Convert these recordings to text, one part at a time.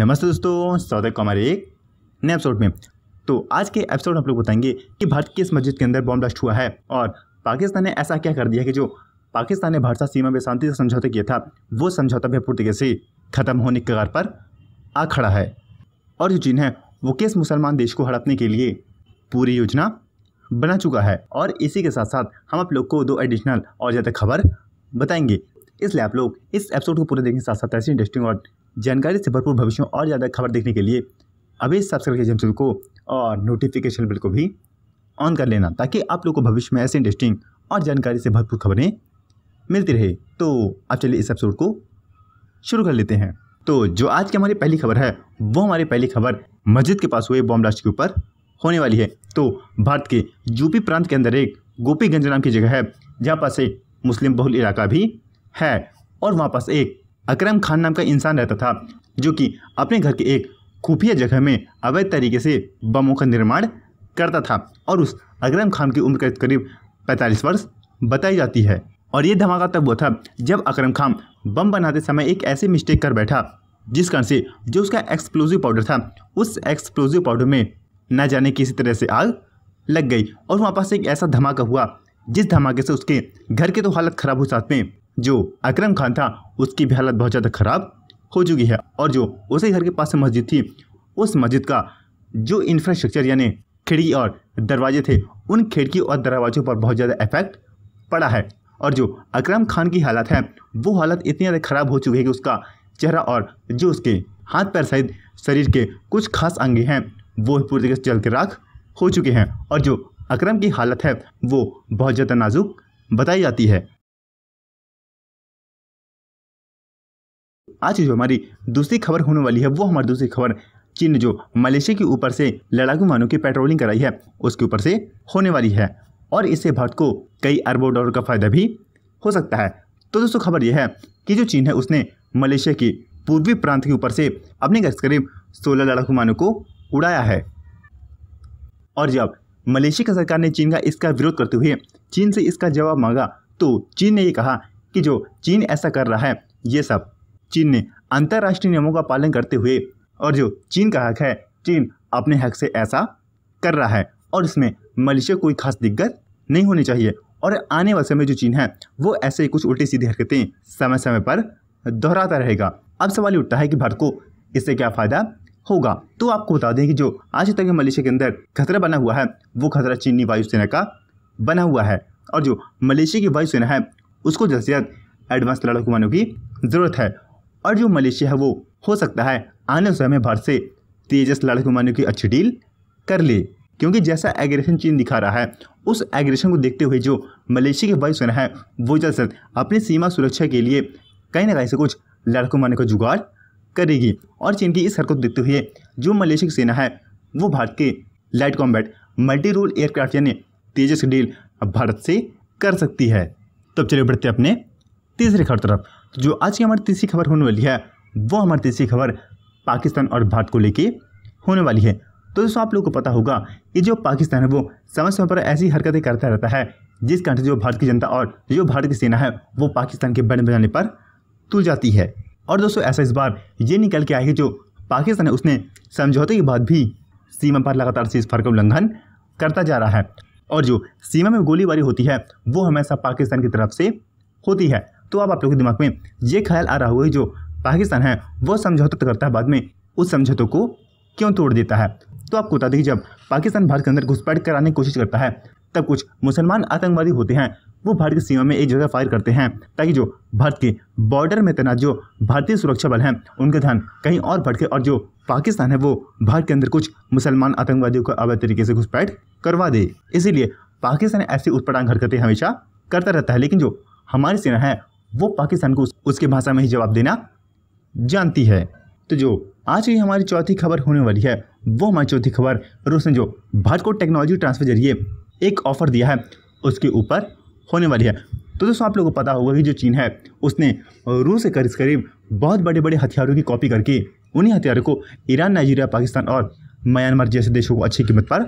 नमस्ते दोस्तों स्वागत को हमारे एक नए एपिसोड में तो आज के एपिसोड हम लोग बताएंगे कि भारत की इस मस्जिद के अंदर बॉम्ब ब्लास्ट हुआ है और पाकिस्तान ने ऐसा क्या कर दिया कि जो पाकिस्तान ने भारत सीमा में शांति से समझौता किया था वो समझौता भी पूरी तरीके से खत्म होने के कगार पर आ खड़ा है और जो चीन है वो किस मुसलमान देश को हड़पने के लिए पूरी योजना बना चुका है और इसी के साथ साथ हम आप लोग को दो एडिशनल और ज़्यादा खबर बताएंगे इसलिए आप लोग इस एपिसोड को पूरे देखने के साथ साथ ऐसी इंटरेस्टिंग और जानकारी से भरपूर भविष्य और ज़्यादा खबर देखने के लिए अभी सब्सक्राइब कीजिए हम को और नोटिफिकेशन बिल को भी ऑन कर लेना ताकि आप लोग को भविष्य में ऐसे इंटरेस्टिंग और जानकारी से भरपूर खबरें मिलती रहे तो आप चलिए इस एपिसोड को शुरू कर लेते हैं तो जो आज की हमारी पहली खबर है वो हमारी पहली खबर मस्जिद के पास हुए बॉम ब्लास्ट के ऊपर होने वाली है तो भारत के यूपी प्रांत के अंदर एक गोपीगंज नाम की जगह है जहाँ पास एक मुस्लिम बहुल इलाका भी है और वहाँ पास एक अकरम खान नाम का इंसान रहता था जो कि अपने घर के एक खुफिया जगह में अवैध तरीके से बमों का निर्माण करता था और उस अकरम खान की उम्र करीब पैंतालीस वर्ष बताई जाती है और ये धमाका तब हुआ था जब अकरम खान बम बनाते समय एक ऐसे मिस्टेक कर बैठा जिस कारण से जो उसका एक्सप्लोजिव पाउडर था उस एक्सप्लोजिव पाउडर में न जाने किसी तरह से आग लग गई और वहाँ पास एक ऐसा धमाका हुआ जिस धमाके से उसके घर के तो हालत खराब हो साथ में जो अकरम खान था उसकी भी हालत बहुत ज़्यादा ख़राब हो चुकी है और जो उसी घर के पास मस्जिद थी उस मस्जिद का जो इंफ्रास्ट्रक्चर यानी खिड़की और दरवाजे थे उन खिड़की और दरवाज़ों पर बहुत ज़्यादा इफेक्ट पड़ा है और जो अकरम खान की हालत है वो हालत इतनी ज़्यादा ख़राब हो चुकी है कि उसका चेहरा और जो उसके हाथ पैर सहित शरीर के कुछ खास अंग हैं वो पूरी तरीके से जल के राख हो चुके हैं और जो अकरम की हालत है वो बहुत ज़्यादा नाजुक बताई जाती है आज जो हमारी दूसरी खबर होने वाली है वो हमारी दूसरी खबर चीन ने जो मलेशिया के ऊपर से लड़ाकू मानों की पेट्रोलिंग कराई है उसके ऊपर से होने वाली है और इससे भारत को कई अरबों डॉलर का फायदा भी हो सकता है तो दोस्तों खबर यह है कि जो चीन है उसने मलेशिया के पूर्वी प्रांत के ऊपर से अपने घर करीब सोलह लड़ाकू मानों को उड़ाया है और जब मलेशिया की सरकार ने चीन का इसका विरोध करते हुए चीन से इसका जवाब मांगा तो चीन ने ये कहा कि जो चीन ऐसा कर रहा है ये सब चीन ने अंतर्राष्ट्रीय नियमों का पालन करते हुए और जो चीन का हक है चीन अपने हक से ऐसा कर रहा है और इसमें मलेशिया कोई खास दिक्कत नहीं होनी चाहिए और आने वाले समय जो चीन है वो ऐसे ही कुछ उल्टी सीधी हरकतें समय समय पर दोहराता रहेगा अब सवाल ये उठता है कि भारत को इससे क्या फ़ायदा होगा तो आपको बता दें कि जो आज तक मलेशिया के अंदर खतरा बना हुआ है वो खतरा चीनी वायुसेना का बना हुआ है और जो मलेशिया की वायुसेना है उसको जल्द से जल्द एडवांस लड़ाकू मानों की ज़रूरत है और जो मलेशिया है वो हो सकता है आने समय में भारत से तेजस लड़ाकू विमानों की अच्छी डील कर ले क्योंकि जैसा एग्रेशन चीन दिखा रहा है उस एग्रेशन को देखते हुए जो मलेशिया की वायुसेना है वो जल्द से अपनी सीमा सुरक्षा के लिए कहीं ना कहीं से कुछ लड़ाकू मारने का जुगाड़ करेगी और चीन की इस हरकत को देखते हुए जो मलेशिया की सेना है वो भारत के light combat multi role aircraft यानी तेजस की डील भारत से कर सकती है तब तो चलिए बढ़ते अपने तीसरी खबर तरफ जो आज की हमारी तीसरी खबर होने वाली है वो हमारी तीसरी खबर पाकिस्तान और भारत को लेके होने वाली है तो दोस्तों आप लोग को पता होगा कि जो पाकिस्तान है वो समय समय पर ऐसी हरकतें करता रहता है जिस कारण जो भारत की जनता और जो भारत की सेना है वो पाकिस्तान के बड़े बजाने पर तुल जाती है और दोस्तों ऐसा इस बार ये निकल के आएगी जो पाकिस्तान है उसने समझौते के बाद भी सीमा पर लगातार फर का उल्लंघन करता जा रहा है और जो सीमा में गोलीबारी होती है वो हमेशा पाकिस्तान की तरफ से होती है तो अब आप लोगों के दिमाग में ये ख्याल आ रहा होगा जो पाकिस्तान है वो समझौता तो करता है बाद में उस समझौते को क्यों तोड़ देता है तो आपको बता दें कि जब पाकिस्तान भारत के अंदर घुसपैठ कराने की कोशिश करता है तब कुछ मुसलमान आतंकवादी होते हैं वो भारत की सीमा में एक जगह फायर करते हैं ताकि जो भारत के बॉर्डर में तैनात जो भारतीय सुरक्षा बल हैं उनका ध्यान कहीं और भटके और जो पाकिस्तान है वो भारत के अंदर कुछ मुसलमान आतंकवादियों को अवैध तरीके से घुसपैठ करवा दे इसीलिए पाकिस्तान ऐसी उत्पटांग हरकतें हमेशा करता रहता है लेकिन जो हमारी सेना है वो पाकिस्तान को उसके भाषा में ही जवाब देना जानती है तो जो आज की हमारी चौथी खबर होने वाली है वो हमारी चौथी खबर रूस ने जो भारत को टेक्नोलॉजी ट्रांसफर जरिए एक ऑफर दिया है उसके ऊपर होने वाली है तो दोस्तों आप लोगों को पता होगा कि जो चीन है उसने रूस के करीब करीब बहुत बड़े बड़े हथियारों की कॉपी करके उन्हीं हथियारों को ईरान नाइजीरिया पाकिस्तान और म्यांमार जैसे देशों को अच्छी कीमत पर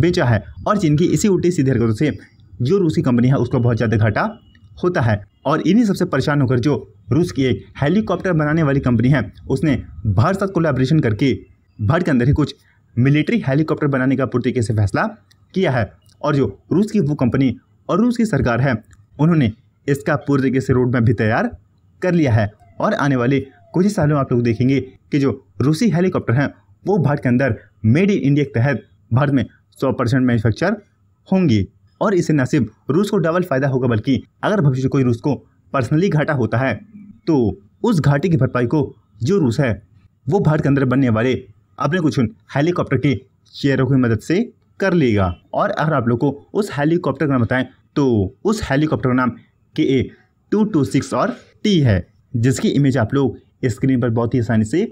बेचा है और चीन की इसी उल्टी सीधे हरकतों से जो रूसी कंपनी है उसको बहुत ज़्यादा घाटा होता है और इन्हीं सबसे परेशान होकर जो रूस की एक हेलीकॉप्टर बनाने वाली कंपनी है उसने भारत साथ कोलेब्रेशन करके भारत के अंदर ही कुछ मिलिट्री हेलीकॉप्टर बनाने का पूर्ति से फैसला किया है और जो रूस की वो कंपनी और रूस की सरकार है उन्होंने इसका पूरी तरीके से रोड मैप भी तैयार कर लिया है और आने वाले कुछ ही सालों में आप लोग देखेंगे कि जो रूसी हेलीकॉप्टर हैं वो भारत के अंदर मेड इन इंडिया के तहत भारत में सौ परसेंट मैन्युफैक्चर होंगी और इससे न सिर्फ रूस को डबल फायदा होगा बल्कि अगर भविष्य कोई रूस को पर्सनली घाटा होता है तो उस घाटे की भरपाई को जो रूस है वो भारत के अंदर बनने वाले अपने कुछ हेलीकॉप्टर के शेयरों की मदद से कर लेगा और अगर आप लोग को उस हेलीकॉप्टर का नाम बताएं तो उस हेलीकॉप्टर का नाम के ए टू टू सिक्स और टी है जिसकी इमेज आप लोग स्क्रीन पर बहुत ही आसानी से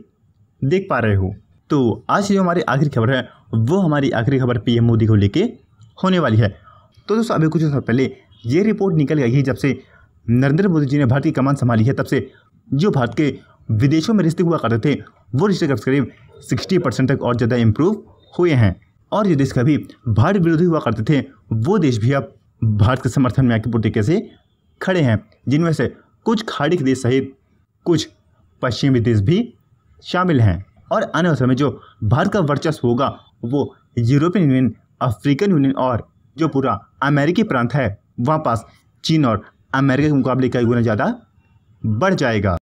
देख पा रहे हो तो आज जो हमारी आखिरी खबर है वो हमारी आखिरी खबर पीएम मोदी को लेके होने वाली है तो दोस्तों अभी कुछ पहले ये रिपोर्ट निकल गई है जब से नरेंद्र मोदी जी ने भारत की कमान संभाली है तब से जो भारत के विदेशों में रिश्ते हुआ करते थे वो रिश्ते कब करीब सिक्सटी परसेंट तक और ज़्यादा इम्प्रूव हुए हैं और जो देश कभी भारत विरोधी हुआ करते थे वो देश भी अब भारत के समर्थन में आके पूरी तरीके से खड़े हैं जिनमें से कुछ खाड़ी के देश सहित कुछ पश्चिमी देश भी शामिल हैं और आने वाले समय जो भारत का वर्चस्व होगा वो यूरोपियन यूनियन अफ्रीकन यूनियन और जो पूरा अमेरिकी प्रांत है वहाँ पास चीन और अमेरिका के मुकाबले कई गुना ज़्यादा बढ़ जाएगा